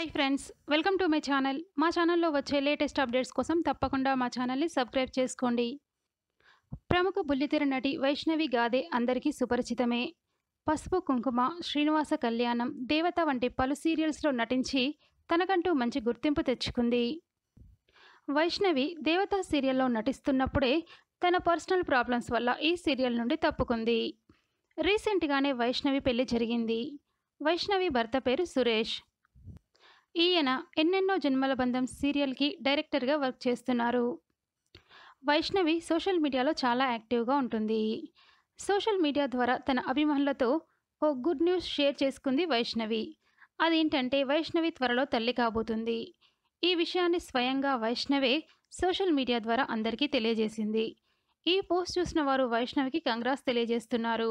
hi friends welcome to my channel మా ఛానల్లో వచ్చే లేటెస్ట్ అప్డేట్స్ కోసం తప్పకుండా మా ఛానల్ని సబ్స్క్రైబ్ చేసుకోండి ప్రముఖ బుల్లితెర నటి వైష్ణవి గాదే అందరికీ సుపరిచితమే పసుపు కుంకుమ శ్రీనివాస కళ్యాణం దేవత వంటి పలు సీరియల్స్లో నటించి తనకంటూ మంచి గుర్తింపు తెచ్చుకుంది వైష్ణవి దేవత సీరియల్లో నటిస్తున్నప్పుడే తన పర్సనల్ ప్రాబ్లమ్స్ వల్ల ఈ సీరియల్ నుండి తప్పుకుంది రీసెంట్గానే వైష్ణవి పెళ్లి జరిగింది వైష్ణవి భర్త పేరు సురేష్ ఈయన ఎన్నెన్నో జన్మల బంధం సీరియల్కి డైరెక్టర్గా వర్క్ చేస్తున్నారు వైష్ణవి సోషల్ మీడియాలో చాలా యాక్టివ్గా ఉంటుంది సోషల్ మీడియా ద్వారా తన అభిమానులతో ఓ గుడ్ న్యూస్ షేర్ చేసుకుంది వైష్ణవి అదేంటంటే వైష్ణవి త్వరలో తల్లి కాబోతుంది ఈ విషయాన్ని స్వయంగా వైష్ణవే సోషల్ మీడియా ద్వారా అందరికీ తెలియజేసింది ఈ పోస్ట్ చూసిన వారు వైష్ణవికి కంగ్రాస్ తెలియజేస్తున్నారు